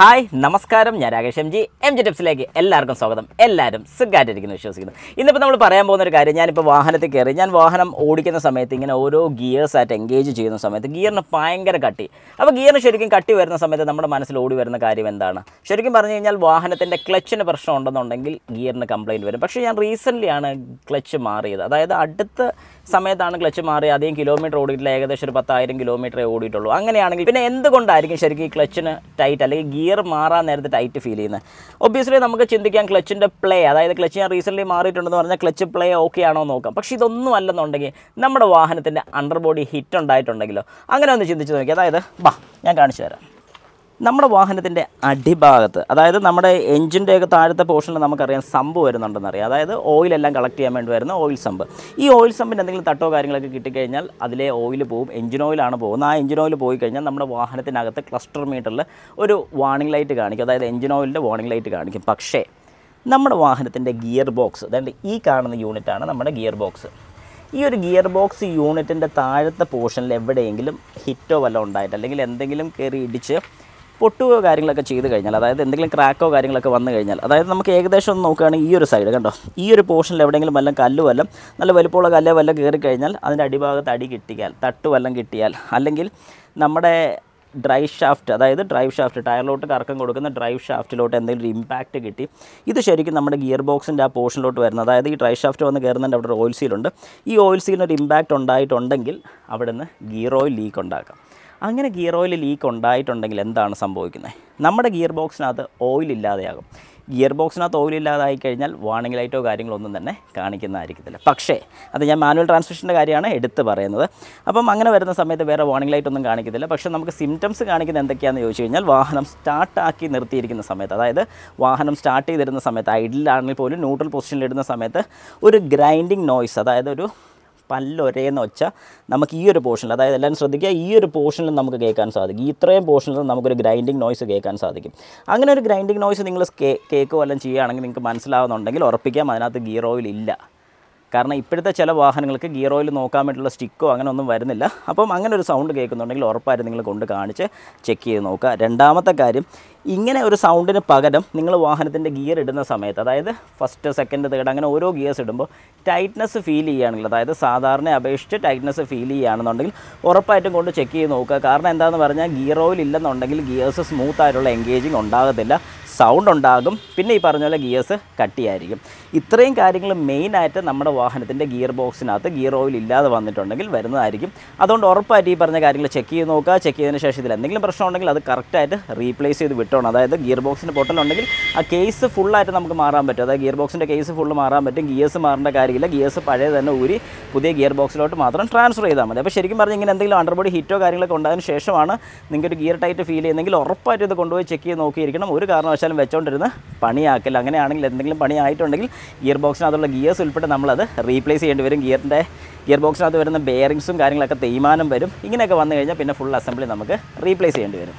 hi നമസ്കാരം ഞാൻ Rakesh M G M G ടിപ്സിലേക്ക് എല്ലാവർക്കും സ്വാഗതം എല്ലാവരും സുഖമായിട്ടിരിക്കുന്നു വിശ്വസിക്കുന്നു ഇന്നിപ്പോൾ നമ്മൾ പറയാൻ പോകുന്ന ഒരു കാര്യം ഞാനിപ്പോൾ വാഹനത്തിൽ കയറി ഞാൻ വാഹനം ഓടിക്കുന്ന സമയത്ത് ഇങ്ങനെ ഓരോ ഗിയേഴ്സായിട്ട് എൻഗേജ് ചെയ്യുന്ന സമയത്ത് ഗിയറിന് ഭയങ്കര കട്ടി അപ്പോൾ ഗിയറിന് ശരിക്കും കട്ടി വരുന്ന സമയത്ത് നമ്മുടെ മനസ്സിൽ ഓടി വരുന്ന കാര്യം എന്താണ് ശരിക്കും പറഞ്ഞു കഴിഞ്ഞാൽ വാഹനത്തിൻ്റെ ക്ലച്ചിന് പ്രശ്നം ഉണ്ടെന്നുണ്ടെങ്കിൽ ഗിയറിന് കംപ്ലയിൻറ്റ് വരും പക്ഷേ ഞാൻ റീസെൻ്റ്ലിയാണ് ആണ് ക്ലച്ച് മാറിയത് അതായത് അടുത്ത സമയത്താണ് ക്ലച്ച് മാറി അധികം കിലോമീറ്റർ ഓടിയിട്ടില്ല ഏകദേശം ഒരു പത്തായിരം കിലോമീറ്ററേ ഓടിയിട്ടുള്ളൂ അങ്ങനെയാണെങ്കിൽ പിന്നെ എന്തുകൊണ്ടായിരിക്കും ശരിക്കും ഈ ക്ലച്ചിന് ടൈറ്റ് അല്ലെങ്കിൽ ഗിയർ ഗിയർ മാറാൻ നേരത്തെ ടൈറ്റ് ഫീൽ ചെയ്യുന്നത് ഒബ്വിയസ്ലി നമുക്ക് ചിന്തിക്കാം ക്ലച്ചിൻ്റെ പ്ലേ അതായത് ക്ലച്ച് ഞാൻ റീസെൻ്റ്ലി മാറിയിട്ടുണ്ടെന്ന് പറഞ്ഞാൽ ക്ലച്ച് പ്ലേ ഓക്കെ ആണോ എന്ന് നോക്കാം പക്ഷേ ഇതൊന്നും അല്ലെന്നുണ്ടെങ്കിൽ നമ്മുടെ വാഹനത്തിൻ്റെ അണ്ടർ ബോഡി ഹിറ്റ് ഉണ്ടായിട്ടുണ്ടെങ്കിലോ അങ്ങനെ ഒന്ന് ചിന്തിച്ച് നോക്കി അതായത് ബാ ഞാൻ കാണിച്ചു തരാം നമ്മുടെ വാഹനത്തിൻ്റെ അടിഭാഗത്ത് അതായത് നമ്മുടെ എഞ്ചിൻ്റെ ഒക്കെ താഴത്തെ പോർഷനിൽ നമുക്കറിയാം സമ്പ് വരുന്നുണ്ടെന്നറിയാം അതായത് ഓയിലെല്ലാം കളക്ട് ചെയ്യാൻ വേണ്ടി വരുന്ന ഓയിൽ സമ്പ് ഈ ഓയിൽ സമ്പിൻ്റെ എന്തെങ്കിലും തട്ടോ കാര്യങ്ങളൊക്കെ കിട്ടിക്കഴിഞ്ഞാൽ അതിലെ ഓയിൽ പോവും എഞ്ചിൻ ഓയിലാണ് പോകുന്നത് ആ എഞ്ചിൻ ഓയിൽ പോയി കഴിഞ്ഞാൽ നമ്മുടെ വാഹനത്തിനകത്ത് ക്ലസ്റ്റർ മീറ്ററിൽ ഒരു വാർണിംഗ് ലൈറ്റ് കാണിക്കും അതായത് എഞ്ചിൻ ഓയിലിൻ്റെ വാർണിംഗ് ലൈറ്റ് കാണിക്കും പക്ഷേ നമ്മുടെ വാഹനത്തിൻ്റെ ഗിയർ ബോക്സ് അതായത് ഈ കാണുന്ന യൂണിറ്റാണ് നമ്മുടെ ഗിയർ ബോക്സ് ഈ ഒരു ഗിയർ ബോക്സ് യൂണിറ്റിൻ്റെ താഴത്തെ പോർഷനിൽ എവിടെയെങ്കിലും ഹിറ്റോ വല്ലതും ഉണ്ടായിട്ട് അല്ലെങ്കിൽ എന്തെങ്കിലും കയറി ഇടിച്ച് പൊട്ടുകയോ കാര്യങ്ങളൊക്കെ ചെയ്ത് കഴിഞ്ഞാൽ അതായത് എന്തെങ്കിലും ക്രാക്കോ കാര്യങ്ങളൊക്കെ വന്നു കഴിഞ്ഞാൽ അതായത് നമുക്ക് ഏകദേശം ഒന്ന് നോക്കുകയാണെങ്കിൽ ഈ ഒരു സൈഡ് കണ്ടോ ഈ ഒരു പോർഷനിൽ എവിടെയെങ്കിലും വല്ല കല്ല് വല്ലം നല്ല വലുപ്പമുള്ള കല്ല് വല്ല കയറി കഴിഞ്ഞാൽ അതിൻ്റെ അടിഭാഗത്ത് അടി കിട്ടിയാൽ തട്ട് വല്ലം കിട്ടിയാൽ അല്ലെങ്കിൽ നമ്മുടെ ഡ്രൈവ് ഷാഫ്റ്റ് അതായത് ഡ്രൈവ് ഷാഫ്റ്റ് ടയറിലോട്ട് കറക്കം കൊടുക്കുന്ന ഡ്രൈവ് ഷാഫ്റ്റിലോട്ട് എന്തെങ്കിലും ഒരു ഇമ്പാക്റ്റ് കിട്ടി ഇത് ശരിക്കും നമ്മുടെ ഗിയർ ബോക്സിൻ്റെ ആ പോർഷനിലോട്ട് വരുന്നത് അതായത് ഈ ഡ്രൈവ് ഷാഫ്റ്റ് വന്ന് കയറുന്നതിൻ്റെ അവിടെ ഓയിൽ സീലുണ്ട് ഈ ഓയിൽ സീലിന് ഒരു ഇമ്പാക്റ്റ് ഉണ്ടായിട്ടുണ്ടെങ്കിൽ അവിടുന്ന് ഗിയർ ഓയിൽ ലീക്ക് ഉണ്ടാക്കാം അങ്ങനെ ഗിയർ ഓയിൽ ലീക്ക് ഉണ്ടായിട്ടുണ്ടെങ്കിൽ എന്താണ് സംഭവിക്കുന്നത് നമ്മുടെ ഗിയർ ബോക്സിനകത്ത് ഓയിൽ ഇല്ലാതെയാകും ഗിയർ ബോക്സിനകത്ത് ഓയിൽ ഇല്ലാതായി കഴിഞ്ഞാൽ വാണിംഗ് ലൈറ്റോ കാര്യങ്ങളോ ഒന്നും തന്നെ കാണിക്കുന്നതായിരിക്കത്തില്ല പക്ഷേ അത് ഞാൻ മാനുവൽ ട്രാൻസ്മിഷൻ്റെ കാര്യമാണ് എടുത്ത് പറയുന്നത് അപ്പം അങ്ങനെ വരുന്ന സമയത്ത് വേറെ വാണിംഗ് ലൈറ്റ് ഒന്നും കാണിക്കത്തില്ല പക്ഷേ നമുക്ക് സിംറ്റംസ് കാണിക്കുന്നത് എന്തൊക്കെയാണെന്ന് ചോദിച്ചു കഴിഞ്ഞാൽ വാഹനം സ്റ്റാർട്ടാക്കി നിർത്തിയിരിക്കുന്ന സമയത്ത് അതായത് വാഹനം സ്റ്റാർട്ട് ചെയ്തിരുന്ന സമയത്ത് ഐഡിലാണെങ്കിൽ പോലും ന്യൂട്രൽ പൊസിഷനിലിടുന്ന സമയത്ത് ഒരു ഗ്രൈൻഡിങ് നോയ്സ് അതായത് ഒരു പല്ലൊരേന്ന് വെച്ചാൽ നമുക്ക് ഈ ഒരു പോർഷനിൽ അതായത് എല്ലാവരും ശ്രദ്ധിക്കുക ഈ ഒരു പോർഷനിൽ നമുക്ക് കേൾക്കാൻ സാധിക്കും ഇത്രയും പോർഷനിൽ നമുക്കൊരു ഗ്രൈൻഡിങ് നോയ്സ് കേൾക്കാൻ സാധിക്കും അങ്ങനെ ഒരു ഗ്രൈൻഡിങ് നോയ്സ് നിങ്ങൾ കേക്ക് വല്ലതും ചെയ്യുകയാണെങ്കിൽ നിങ്ങൾക്ക് മനസ്സിലാവുന്നുണ്ടെങ്കിൽ ഉറപ്പിക്കാം അതിനകത്ത് ഗിയർ ഓയിൽ ഇല്ല കാരണം ഇപ്പോഴത്തെ ചില വാഹനങ്ങൾക്ക് ഗിയർ ഓയിൽ നോക്കാൻ വേണ്ടിയുള്ള സ്റ്റിക്കോ അങ്ങനെ ഒന്നും വരുന്നില്ല അപ്പം അങ്ങനെ ഒരു സൗണ്ട് കേൾക്കുന്നുണ്ടെങ്കിൽ ഉറപ്പായിട്ട് നിങ്ങൾ കൊണ്ട് കാണിച്ച് ചെക്ക് ചെയ്ത് നോക്കുക രണ്ടാമത്തെ കാര്യം ഇങ്ങനെ ഒരു സൗണ്ടിന് പകരം നിങ്ങൾ വാഹനത്തിൻ്റെ ഗിയർ ഇടുന്ന സമയത്ത് അതായത് ഫസ്റ്റ് സെക്കൻഡ് തേർഡ് അങ്ങനെ ഓരോ ഗിയേഴ്സ് ഇടുമ്പോൾ ടൈറ്റ്നസ് ഫീൽ ചെയ്യുകയാണെങ്കിൽ അതായത് സാധാരണ അപേക്ഷിച്ച് ടൈറ്റ്നസ് ഫീൽ ചെയ്യുകയാണെന്നുണ്ടെങ്കിൽ ഉറപ്പായിട്ടും കൊണ്ട് ചെക്ക് ചെയ്ത് നോക്കുക കാരണം എന്താണെന്ന് പറഞ്ഞാൽ ഗിയർ ഓയിൽ ഇല്ലെന്നുണ്ടെങ്കിൽ ഗിയേഴ്സ് സ്മൂത്ത് ആയിട്ടുള്ള എൻഗേജിങ് ഉണ്ടാകത്തില്ല സൗണ്ട് ഉണ്ടാകും പിന്നെ ഈ പറഞ്ഞ പോലെ ഗിയേഴ്സ് കട്ടിയായിരിക്കും ഇത്രയും കാര്യങ്ങൾ മെയിനായിട്ട് നമ്മുടെ വാഹനത്തിൻ്റെ ഗിയർ ബോക്സിനകത്ത് ഗിയർ ഓയിൽ ഇല്ലാതെ വന്നിട്ടുണ്ടെങ്കിൽ വരുന്നതായിരിക്കും അതുകൊണ്ട് ഉറപ്പായിട്ട് ഈ പറഞ്ഞ കാര്യങ്ങൾ ചെക്ക് ചെയ്ത് നോക്കുക ചെക്ക് ചെയ്തതിന് ശേഷം ഇതിൽ എന്തെങ്കിലും പ്രശ്നമുണ്ടെങ്കിൽ അത് കറക്റ്റായിട്ട് റീപ്ലേസ് ചെയ്ത് വിട്ടോ പൊട്ടണം അതായത് ഗിയർ ബോക്സിൻ്റെ പൊട്ടലുണ്ടെങ്കിൽ ആ കേസ് ഫുള്ളായിട്ട് നമുക്ക് മാറാൻ പറ്റും അതായത് ഗിയർ ബോക്സിൻ്റെ കേസ് ഫുള്ള് മാറാൻ പറ്റും ഗിയേഴ്സ് മാറേണ്ട കാര്യമില്ല ഗിയേഴ്സ് പഴയ തന്നെ ഊരി പുതിയ ഗിയർ ബോക്സിലോട്ട് മാത്രം ട്രാൻസ്ഫർ ചെയ്താൽ മതി അപ്പോൾ ശരിക്കും പറഞ്ഞാൽ ഇങ്ങനെ എന്തെങ്കിലും അണ്ടർബോഡി ഹിറ്റോ കാര്യങ്ങളൊക്കെ ഉണ്ടായതിന് ശേഷമാണ് നിങ്ങൾക്കൊരു ഗിയർ ടൈറ്റ് ഫീൽ ചെയ്യുന്നെങ്കിൽ ഉറപ്പായിട്ട് ഇത് കൊണ്ടുപോയി ചെക്ക് ചെയ്ത് നോക്കിയിരിക്കണം ഒരു കാരണവശാലും വെച്ചുകൊണ്ടിരുന്ന് പണിയാക്കില്ല അങ്ങനെയാണെങ്കിൽ എന്തെങ്കിലും പണി ആയിട്ടുണ്ടെങ്കിൽ ഗിയർ ബോക്സിനകത്തുള്ള ഗിയേഴ്സ് ഉൾപ്പെടെ നമ്മളത് റീപ്ലേസ് ചെയ്യേണ്ടി വരും ഗിയറിൻ്റെ ഗിയർ ബോക്സിനകത്ത് വരുന്ന ബെയറിങ്സും കാര്യങ്ങളൊക്കെ തേയ്മാനം വരും ഇങ്ങനെയൊക്കെ വന്നു കഴിഞ്ഞാൽ പിന്നെ ഫുൾ അസംബ്ലി നമുക്ക് റീപ്ലേസ് ചെയ്യേണ്ടി വരും